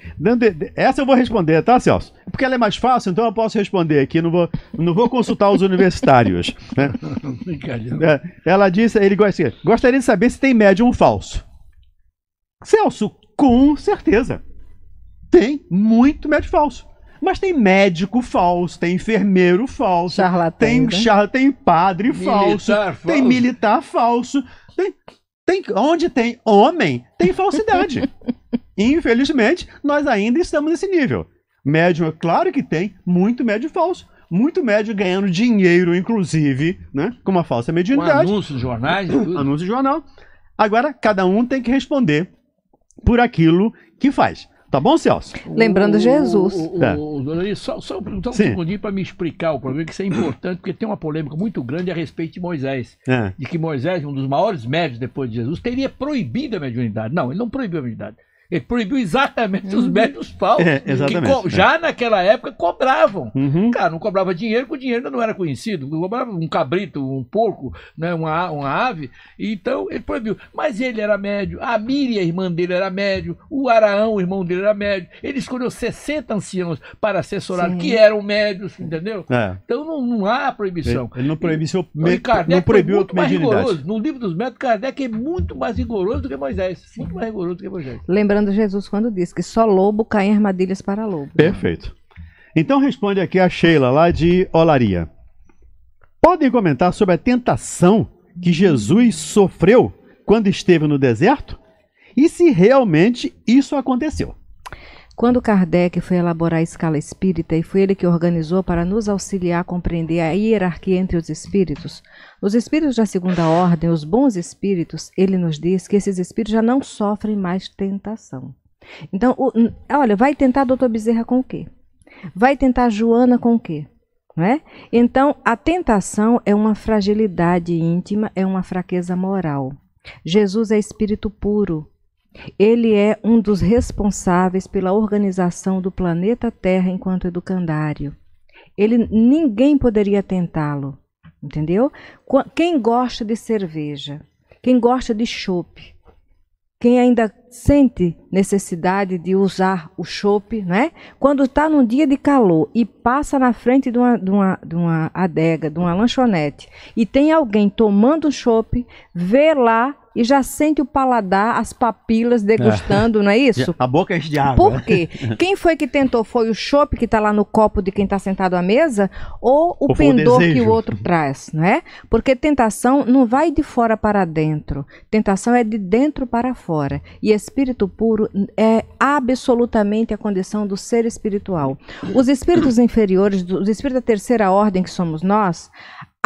Essa eu vou responder, tá, Celso? É porque ela é mais fácil, então eu posso responder aqui. Não vou, não vou consultar os universitários. (laughs) Né? É, ela disse, ele gosta, gostaria de saber se tem médium falso. Celso, com certeza. Tem muito médium falso. Mas tem médico falso, tem enfermeiro falso, charlatão, tem, né? Char, tem padre militar falso, falso, tem militar falso, tem tem, onde tem homem, tem falsidade. (laughs) Infelizmente, nós ainda estamos nesse nível. médio. É claro que tem, muito médio falso. Muito médio ganhando dinheiro, inclusive, né? Com uma falsa mediunidade. Com anúncios, jornais. Tudo. Anúncio jornal. Agora, cada um tem que responder por aquilo que faz. Tá bom, Celso? Lembrando Jesus. O, o, é. o, só, só perguntar um Sim. segundinho para me explicar o problema, que isso é importante, porque tem uma polêmica muito grande a respeito de Moisés. É. De que Moisés, um dos maiores médios depois de Jesus, teria proibido a mediunidade. Não, ele não proibiu a mediunidade. Ele proibiu exatamente os uhum. médios falsos. É, que já né? naquela época cobravam. Uhum. Cara, não cobrava dinheiro, porque o dinheiro ainda não era conhecido. Cobrava um cabrito, um porco, né, uma, uma ave. Então, ele proibiu. Mas ele era médio, a Miriam, irmã dele, era médio, o Araão, o irmão dele, era médio. Ele escolheu 60 anciãos para assessorar, Sim. que eram médios, entendeu? É. Então, não, não, há proibição. Ele, ele não proibiu seu me... não proibiu muito mais rigoroso. No livro dos médicos, Kardec é muito mais rigoroso do que Moisés. Muito mais rigoroso do que Moisés. Lembrando lembrando Jesus quando diz que só lobo cai em armadilhas para lobo. Perfeito. Então responde aqui a Sheila, lá de Olaria. Podem comentar sobre a tentação que Jesus sofreu quando esteve no deserto? E se realmente isso aconteceu? Quando Kardec foi elaborar a escala espírita, e foi ele que organizou para nos auxiliar a compreender a hierarquia entre os espíritos, os espíritos da segunda ordem, os bons espíritos, ele nos diz que esses espíritos já não sofrem mais tentação. Então, o, olha, vai tentar doutor Bezerra com o quê? Vai tentar Joana com o quê? É? Então, a tentação é uma fragilidade íntima, é uma fraqueza moral. Jesus é espírito puro, ele é um dos responsáveis pela organização do planeta Terra enquanto educandário. Ele ninguém poderia tentá-lo, entendeu? Quem gosta de cerveja, quem gosta de chope, quem ainda sente necessidade de usar o chope, né? Quando está num dia de calor e passa na frente de uma, de, uma, de uma adega, de uma lanchonete, e tem alguém tomando chope, vê lá e já sente o paladar, as papilas degustando, é. não é isso? A boca enche de água. Por quê? Quem foi que tentou? Foi o chopp que está lá no copo de quem está sentado à mesa ou o ou pendor o que o outro traz, não é? Porque tentação não vai de fora para dentro. Tentação é de dentro para fora. E espírito puro é absolutamente a condição do ser espiritual. Os espíritos inferiores, os espíritos da terceira ordem que somos nós,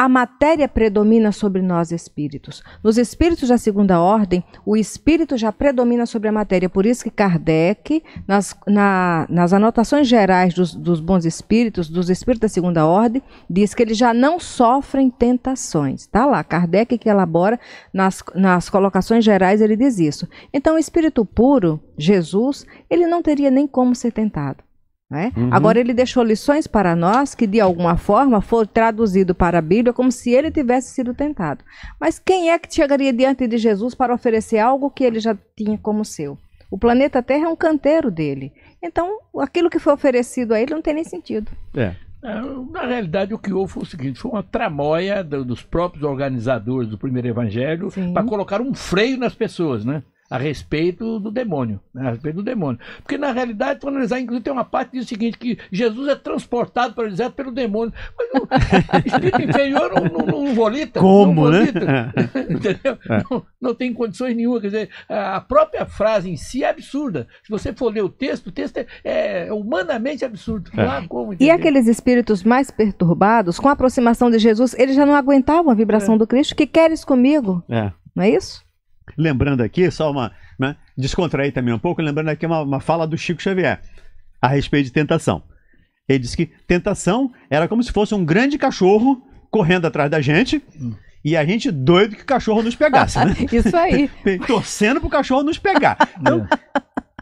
a matéria predomina sobre nós espíritos. Nos espíritos da segunda ordem, o espírito já predomina sobre a matéria. Por isso que Kardec, nas, na, nas anotações gerais dos, dos bons espíritos, dos espíritos da segunda ordem, diz que eles já não sofrem tentações. Está lá, Kardec que elabora nas, nas colocações gerais, ele diz isso. Então, o espírito puro, Jesus, ele não teria nem como ser tentado. Né? Uhum. Agora, ele deixou lições para nós que, de alguma forma, foi traduzido para a Bíblia como se ele tivesse sido tentado. Mas quem é que chegaria diante de Jesus para oferecer algo que ele já tinha como seu? O planeta Terra é um canteiro dele. Então, aquilo que foi oferecido a ele não tem nem sentido. É. é na realidade, o que houve foi o seguinte: foi uma tramóia dos próprios organizadores do primeiro evangelho para colocar um freio nas pessoas, né? a respeito do demônio, né? a respeito do demônio. Porque na realidade, para analisar, inclusive tem uma parte que diz o seguinte, que Jesus é transportado para o deserto pelo demônio. Mas o espírito (laughs) inferior não, não, não volita. Tá? Como, não volita, né? Tá? É. (laughs) entendeu? É. Não, não, tem condições nenhuma. Quer dizer, a própria frase em si é absurda. Se você for ler o texto, o texto é, é humanamente absurdo. É. Ah, como, e aqueles espíritos mais perturbados, com a aproximação de Jesus, eles já não aguentavam a vibração é. do Cristo. Que queres comigo? É. Não é isso? Lembrando aqui, só uma. Né, descontrair também um pouco, lembrando aqui uma, uma fala do Chico Xavier a respeito de tentação. Ele disse que tentação era como se fosse um grande cachorro correndo atrás da gente. Hum. E a gente doido que o cachorro nos pegasse, né? (laughs) Isso aí. Torcendo pro cachorro nos pegar. (laughs) É. Então,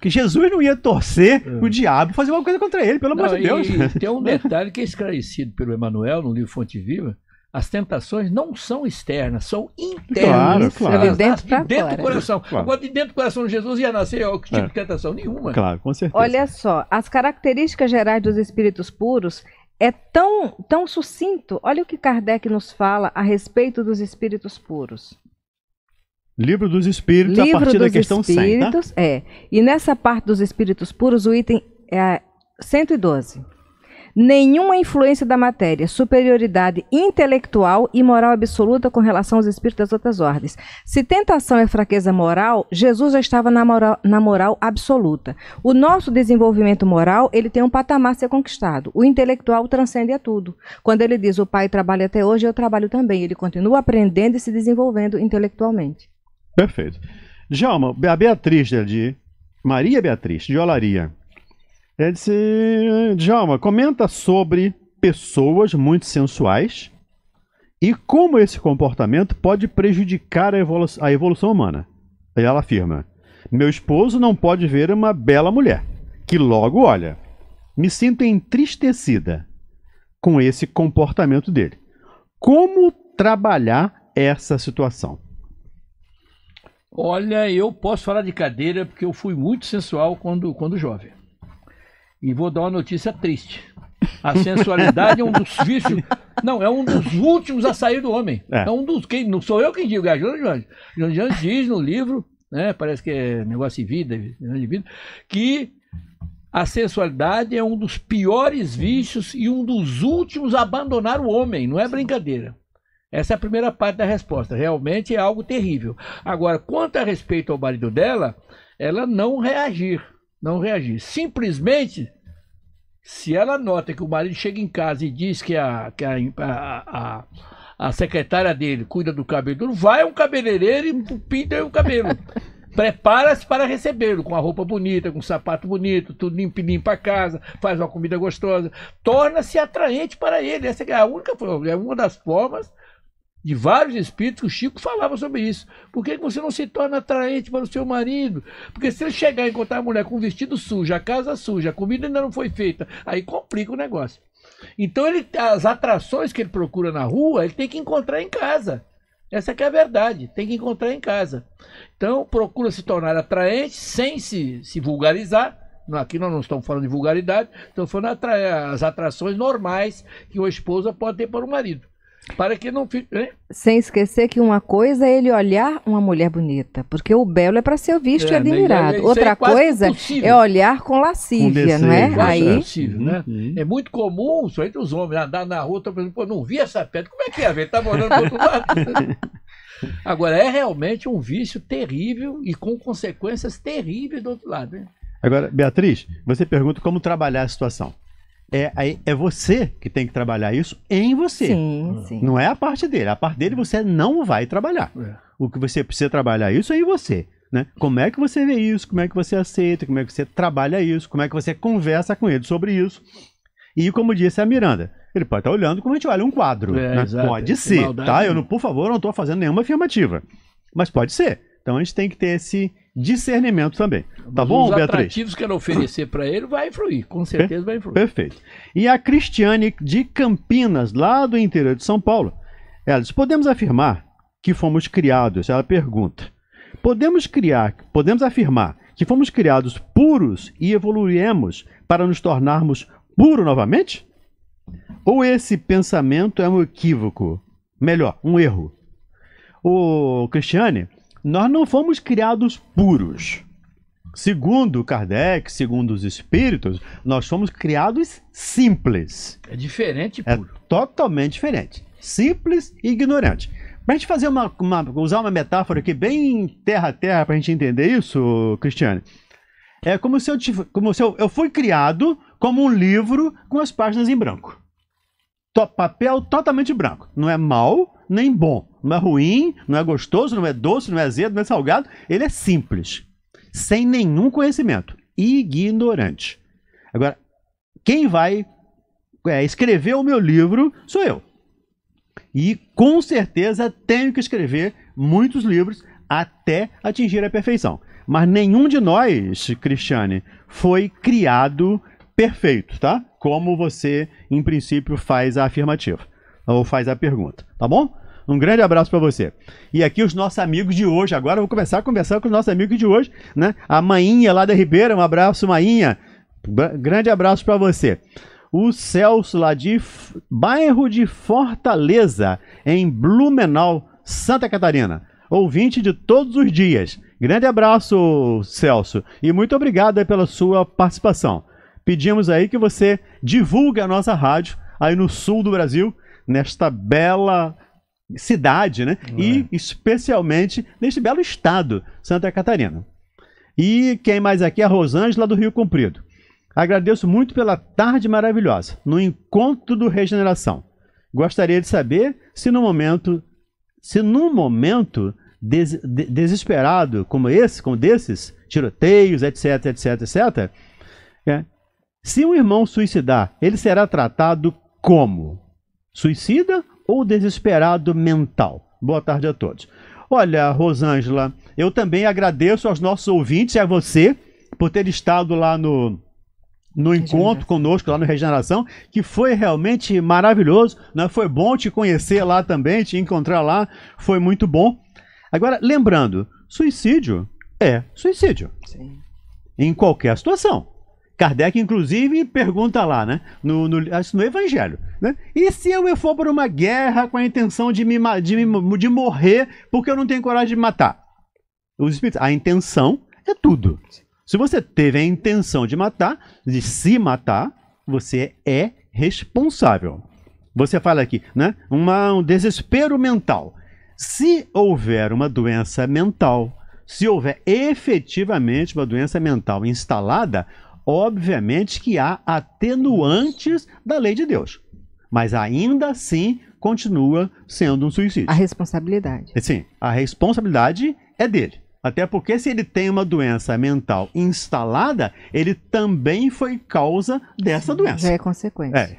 que Jesus não ia torcer é. o diabo fazer alguma coisa contra ele, pelo amor de Deus. E, tem um (laughs) detalhe que é esclarecido pelo Emanuel no livro Fonte Viva, as tentações não são externas, são internas. Claro, claro. Elas dentro do coração. Claro. Agora, de dentro do coração de Jesus ia nascer ó, que tipo é. de tentação nenhuma. Claro, com certeza. Olha só, as características gerais dos espíritos puros é tão, tão sucinto. Olha o que Kardec nos fala a respeito dos espíritos puros. Livro dos Espíritos, Livro a partir da questão tá? espíritos, 100, tá? É. E nessa parte dos espíritos puros, o item é 112 nenhuma influência da matéria, superioridade intelectual e moral absoluta com relação aos espíritos das outras ordens. Se tentação é fraqueza moral, Jesus já estava na moral, na moral absoluta. O nosso desenvolvimento moral, ele tem um patamar a ser conquistado. O intelectual transcende a tudo. Quando ele diz, o pai trabalha até hoje, eu trabalho também. Ele continua aprendendo e se desenvolvendo intelectualmente. Perfeito. Djalma, a Beatriz de Maria Beatriz de Olaria ele disse: Djalma, comenta sobre pessoas muito sensuais e como esse comportamento pode prejudicar a, evolu a evolução humana. ela afirma: Meu esposo não pode ver uma bela mulher, que logo olha. Me sinto entristecida com esse comportamento dele. Como trabalhar essa situação? Olha, eu posso falar de cadeira porque eu fui muito sensual quando, quando jovem. E vou dar uma notícia triste. A sensualidade é um dos vícios. Não, é um dos últimos a sair do homem. É, é um dos. Quem, não sou eu quem digo, é João Jones. João Jones diz no livro, né? Parece que é negócio de vida, de vida, que a sensualidade é um dos piores vícios e um dos últimos a abandonar o homem. Não é brincadeira. Essa é a primeira parte da resposta. Realmente é algo terrível. Agora, quanto a respeito ao marido dela, ela não reagir não reagir. Simplesmente, se ela nota que o marido chega em casa e diz que a, que a, a, a, a secretária dele cuida do cabelo, vai um cabeleireiro e pinta o cabelo. (laughs) prepara-se para recebê-lo com a roupa bonita, com o sapato bonito, tudo limpo, limpa a casa, faz uma comida gostosa, torna-se atraente para ele. Essa é a única é uma das formas de vários espíritos, o Chico falava sobre isso. Por que você não se torna atraente para o seu marido? Porque se ele chegar e encontrar a mulher com vestido sujo, a casa suja, a comida ainda não foi feita, aí complica o negócio. Então ele, as atrações que ele procura na rua, ele tem que encontrar em casa. Essa é a verdade, tem que encontrar em casa. Então procura se tornar atraente sem se, se vulgarizar. Aqui nós não estamos falando de vulgaridade, estamos falando das as atrações normais que uma esposa pode ter para o marido. Para que não fique. Hein? Sem esquecer que uma coisa é ele olhar uma mulher bonita, porque o belo é para ser visto é, né? e admirado. Né? Outra é coisa impossível. é olhar com lascívia, não é? Aí... Possível, né? Uhum. É muito comum, só entre os homens, andar na rua, por exemplo, pô, não vi essa pedra, como é que é? ver? tá morando do outro (laughs) lado. Agora, é realmente um vício terrível e com consequências terríveis do outro lado. Né? Agora, Beatriz, você pergunta como trabalhar a situação é, é você que tem que trabalhar isso em você. Sim, hum. sim. Não é a parte dele. A parte dele você não vai trabalhar. É. O que você precisa trabalhar isso é em você. Né? Como é que você vê isso? Como é que você aceita? Como é que você trabalha isso? Como é que você conversa com ele sobre isso? E como disse a Miranda, ele pode estar olhando como a gente olha um quadro. É, né? Pode ser, tá? Eu, não, por favor, não estou fazendo nenhuma afirmativa. Mas pode ser. Então a gente tem que ter esse, discernimento também. Tá Os bom, Beatriz? Os atrativos que ela oferecer para ele vai influir, com certeza vai influir. Perfeito. E a Cristiane de Campinas, lá do interior de São Paulo, ela diz: podemos afirmar que fomos criados? Ela pergunta: podemos criar, podemos afirmar que fomos criados puros e evoluímos para nos tornarmos puro novamente? Ou esse pensamento é um equívoco? Melhor, um erro. O Cristiane, nós não fomos criados puros. Segundo Kardec, segundo os espíritos, nós fomos criados simples. É diferente, é puro. É totalmente diferente. Simples e ignorante. Para a gente fazer uma, uma, usar uma metáfora aqui bem terra a terra para a gente entender isso, Cristiane. É como se eu, como se eu, eu fui criado como um livro com as páginas em branco papel totalmente branco. Não é mal nem bom. Não é ruim, não é gostoso, não é doce, não é azedo, não é salgado. Ele é simples. Sem nenhum conhecimento. Ignorante. Agora, quem vai é, escrever o meu livro sou eu. E com certeza tenho que escrever muitos livros até atingir a perfeição. Mas nenhum de nós, Cristiane, foi criado perfeito, tá? Como você, em princípio, faz a afirmativa ou faz a pergunta, tá bom? Um grande abraço para você. E aqui os nossos amigos de hoje. Agora eu vou começar a conversar com os nossos amigos de hoje, né? A Mainha lá da Ribeira, um abraço, Mainha. Grande abraço para você. O Celso lá de bairro de Fortaleza, em Blumenau, Santa Catarina. Ouvinte de todos os dias. Grande abraço, Celso, e muito obrigado pela sua participação pedimos aí que você divulgue a nossa rádio aí no sul do Brasil, nesta bela cidade, né? É. E especialmente neste belo estado, Santa Catarina. E quem mais aqui? A Rosângela do Rio Comprido. Agradeço muito pela tarde maravilhosa, no encontro do Regeneração. Gostaria de saber se no momento, se num momento des, de, desesperado como esse, como desses, tiroteios, etc, etc, etc, é, se um irmão suicidar, ele será tratado como? Suicida ou desesperado mental? Boa tarde a todos. Olha, Rosângela, eu também agradeço aos nossos ouvintes e a você por ter estado lá no, no encontro conosco lá no Regeneração, que foi realmente maravilhoso. Né? Foi bom te conhecer lá também, te encontrar lá, foi muito bom. Agora, lembrando, suicídio é suicídio. Sim. Em qualquer situação. Kardec, inclusive, pergunta lá, né? No, no, no Evangelho. Né? E se eu for para uma guerra com a intenção de, me, de, me, de morrer porque eu não tenho coragem de matar? Os espíritos, a intenção é tudo. Se você teve a intenção de matar, de se matar, você é responsável. Você fala aqui, né? Uma, um desespero mental. Se houver uma doença mental, se houver efetivamente uma doença mental instalada, Obviamente que há atenuantes da lei de Deus, mas ainda assim continua sendo um suicídio. A responsabilidade. Sim, a responsabilidade é dele. Até porque, se ele tem uma doença mental instalada, ele também foi causa dessa doença. Já é consequência. É,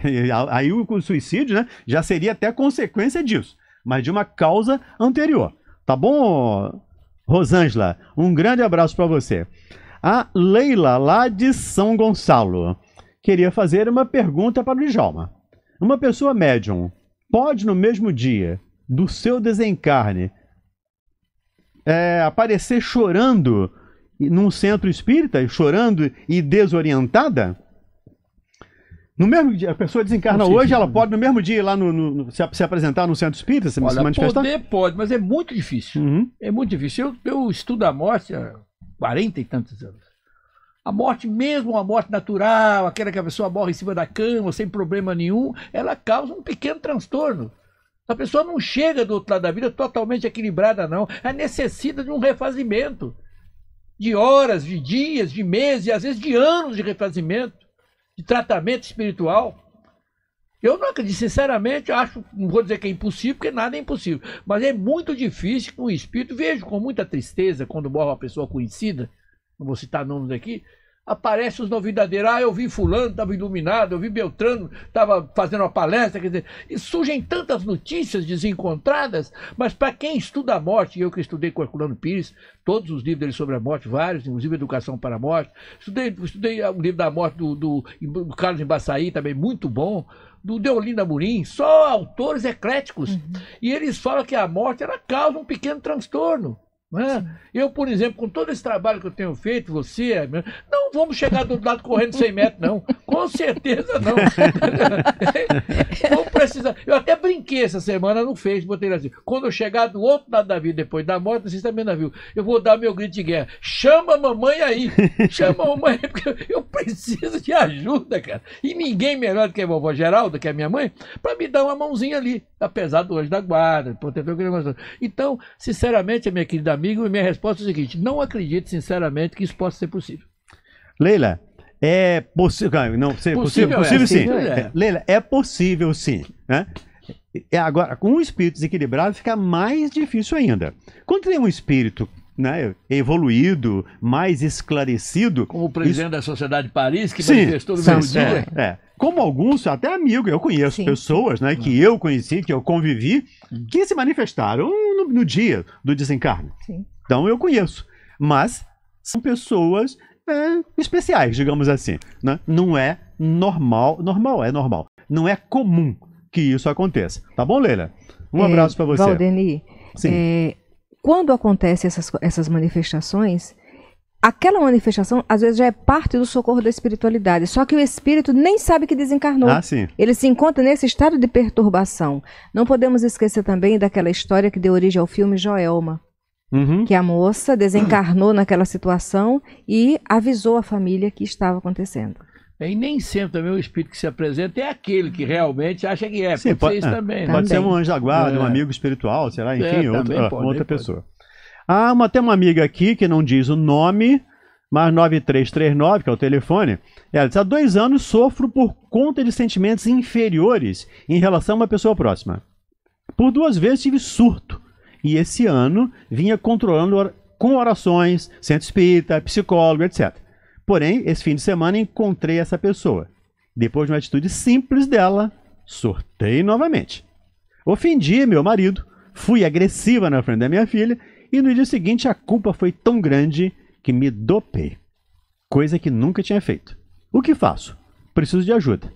aí o suicídio né, já seria até consequência disso, mas de uma causa anterior. Tá bom, Rosângela? Um grande abraço para você. A Leila, lá de São Gonçalo, queria fazer uma pergunta para o Djalma. Uma pessoa médium pode, no mesmo dia do seu desencarne, é, aparecer chorando num centro espírita, chorando e desorientada? No mesmo dia, a pessoa desencarna hoje, ela pode no mesmo dia ir lá no, no se, se, apresentar no centro espírita, se, Olha, se manifestar? Poder pode, mas é muito difícil. Uhum. É muito difícil. Eu, eu estudo a morte há 40 e tantos anos. A morte, mesmo a morte natural, aquela que a pessoa morre em cima da cama, sem problema nenhum, ela causa um pequeno transtorno. A pessoa não chega do outro lado da vida totalmente equilibrada, não. É necessita de um refazimento. De horas, de dias, de meses, e às vezes de anos de refazimento, de tratamento espiritual. Eu não acredito, sinceramente, acho, não vou dizer que é impossível, porque nada é impossível. Mas é muito difícil que um espírito, vejo com muita tristeza quando morre uma pessoa conhecida, não vou citar nomes aqui, aparece os novidadeiros. Ah, eu vi fulano, estava iluminado, eu vi Beltrano, estava fazendo uma palestra, quer dizer, e surgem tantas notícias desencontradas, mas para quem estuda a morte, eu que estudei com Herculano Pires, todos os livros dele sobre a morte, vários, inclusive Educação para a Morte, estudei, estudei ah, o livro da morte do, do, do Carlos Embaçaí, também muito bom, do Deolinda Murim, só autores ecléticos. Uhum. E eles falam que a morte ela causa um pequeno transtorno. Né? Eu, por exemplo, com todo esse trabalho que eu tenho feito, você, não vamos chegar do lado correndo 100 metros, não. Com certeza não. vamos precisar. Eu até brinquei essa semana no Facebook, botei assim: quando eu chegar do outro lado da vida, depois da morte, vocês também não viu. Eu vou dar meu grito de guerra. Chama a mamãe aí. Chama a mamãe aí, porque eu preciso de ajuda, cara. E ninguém melhor do que a vovó Geralda, que é minha mãe, para me dar uma mãozinha ali, apesar do anjo da guarda, protetor Então, sinceramente, minha querida amigo, e minha resposta é a seguinte: não acredito, sinceramente, que isso possa ser possível. Leila, é possível. Não, ser é possível, possível, é, sim. É. é. Leila, é possível sim. Né? É agora, com um espírito desequilibrado fica mais difícil ainda. Quando tem um espírito né, evoluído, mais esclarecido. Como o presidente isso... da Sociedade de Paris, que sim, manifestou no sim, mesmo dia. é. Como alguns, até amigo, eu conheço sim. pessoas né, que eu conheci, que eu convivi, hum. que se manifestaram no dia do desencarne. Sim. Então eu conheço. Mas são pessoas é, especiais, digamos assim. Né? Não é normal. Normal é normal. Não é comum que isso aconteça. Tá bom, Leila? Um é, abraço para você. Valdeni, Sim. É, quando acontecem essas, essas manifestações, aquela manifestação às vezes já é parte do socorro da espiritualidade, só que o espírito nem sabe que desencarnou. Ah, Ele se encontra nesse estado de perturbação. Não podemos esquecer também daquela história que deu origem ao filme Joelma. Uhum. Que a moça desencarnou naquela situação e avisou a família que estava acontecendo. É, e nem sempre também o espírito que se apresenta é aquele que realmente acha que é. Sim, pode, é, né? pode ser isso é, também. Pode né? ser um anjo da guarda, é. um amigo espiritual, será, enfim, é, ah, outra, pode, outra pessoa. Ah, uma, tem uma amiga aqui que não diz o nome, mas 9339, que é o telefone, ela diz: há dois anos sofro por conta de sentimentos inferiores em relação a uma pessoa próxima. Por duas vezes tive surto. E esse ano vinha controlando com orações, centro espírita, psicólogo, etc. Porém, esse fim de semana encontrei essa pessoa. Depois de uma atitude simples dela, surtei novamente. Ofendi meu marido, fui agressiva na frente da minha filha e no dia seguinte a culpa foi tão grande que me dopei, coisa que nunca tinha feito. O que faço? Preciso de ajuda.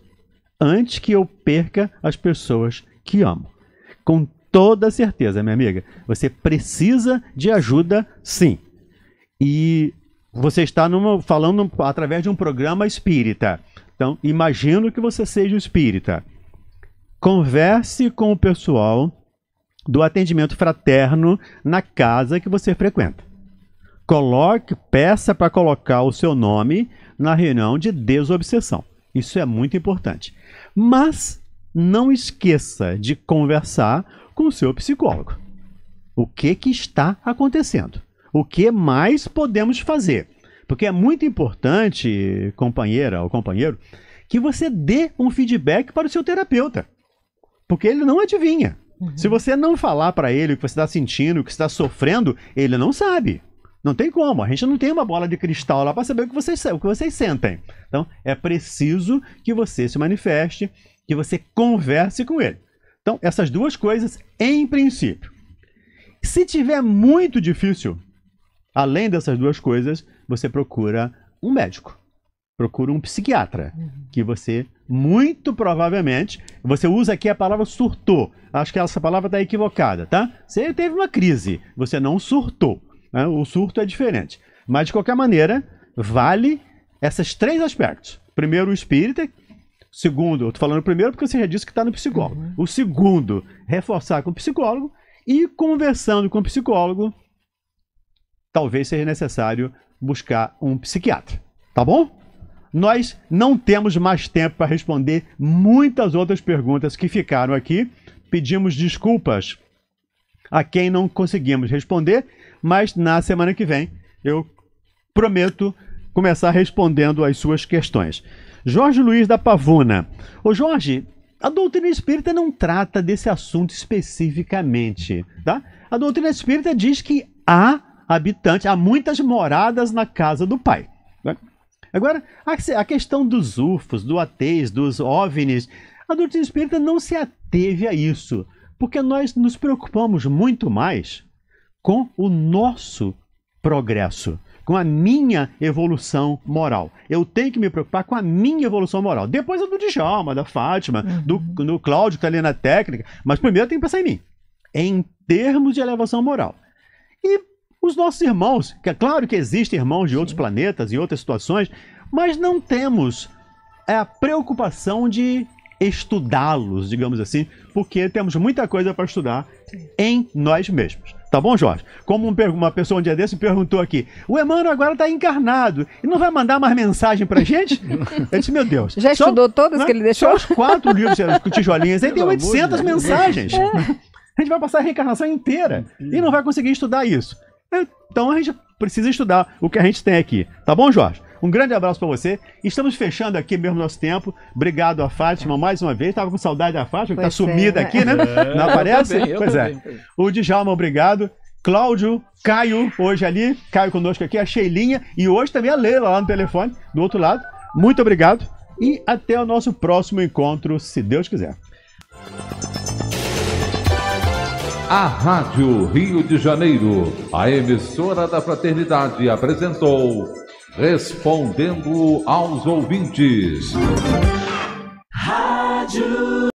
Antes que eu perca as pessoas que amo. Com toda certeza, minha amiga, você precisa de ajuda, sim. E você está numa, falando através de um programa espírita. Então, imagino que você seja espírita. Converse com o pessoal do atendimento fraterno na casa que você frequenta. Coloque, peça para colocar o seu nome na reunião de desobsessão. Isso é muito importante. Mas não esqueça de conversar com o seu psicólogo. O que, que está acontecendo? O que mais podemos fazer? Porque é muito importante, companheira ou companheiro, que você dê um feedback para o seu terapeuta. Porque ele não adivinha. Uhum. Se você não falar para ele o que você está sentindo, o que está sofrendo, ele não sabe. Não tem como, a gente não tem uma bola de cristal lá para saber o que, vocês, o que vocês sentem. Então, é preciso que você se manifeste, que você converse com ele. Então, essas duas coisas, em princípio. Se tiver muito difícil, além dessas duas coisas, você procura um médico, procura um psiquiatra, uhum. que você muito provavelmente, você usa aqui a palavra surtou. Acho que essa palavra está equivocada, tá? Você teve uma crise, você não surtou. Né? O surto é diferente. Mas, de qualquer maneira, vale esses três aspectos. Primeiro, o espírita. Segundo, eu estou falando primeiro porque você já disse que está no psicólogo. Uhum. O segundo, reforçar com o psicólogo. E conversando com o psicólogo, talvez seja necessário buscar um psiquiatra. Tá bom? nós não temos mais tempo para responder muitas outras perguntas que ficaram aqui. Pedimos desculpas a quem não conseguimos responder, mas na semana que vem eu prometo começar respondendo as suas questões. Jorge Luiz da Pavuna. Ô Jorge, a doutrina espírita não trata desse assunto especificamente, tá? A doutrina espírita diz que há habitantes, há muitas moradas na casa do Pai. Agora, a questão dos UFOs, do ateis, dos OVNIs, a doutrina espírita não se ateve a isso, porque nós nos preocupamos muito mais com o nosso progresso, com a minha evolução moral. Eu tenho que me preocupar com a minha evolução moral. Depois a é do Djalma, da Fátima, do, uhum. do Cláudio que está ali na técnica, mas primeiro eu tenho que pensar em mim, em termos de elevação moral. E os nossos irmãos, que é claro que existem irmãos de Sim. outros planetas e outras situações, mas não temos é, a preocupação de estudá-los, digamos assim, porque temos muita coisa para estudar em nós mesmos. Tá bom, Jorge? Como uma pessoa um dia desse perguntou aqui, o Emmanuel agora está encarnado e não vai mandar mais mensagem para gente? (laughs) Eu disse, meu Deus. Já só, estudou todas né, que ele deixou? Só os quatro livros com tijolinhas, aí tem 800 mensagens. É. A gente vai passar a reencarnação inteira e não vai conseguir estudar isso. Então a gente precisa estudar o que a gente tem aqui. Tá bom, Jorge? Um grande abraço para você. Estamos fechando aqui mesmo nosso tempo. Obrigado a Fátima mais uma vez. Estava com saudade da Fátima, tá pois que é. está sumida é. aqui, né? É. Não aparece? É. pois é. O Djalma, obrigado. Cláudio, Caio, hoje ali, Caio conosco aqui, a Sheilinha e hoje também a Leila lá no telefone, do outro lado. Muito obrigado e até o nosso próximo encontro, se Deus quiser. A Rádio Rio de Janeiro, a emissora da fraternidade, apresentou Respondendo aos Ouvintes. Rádio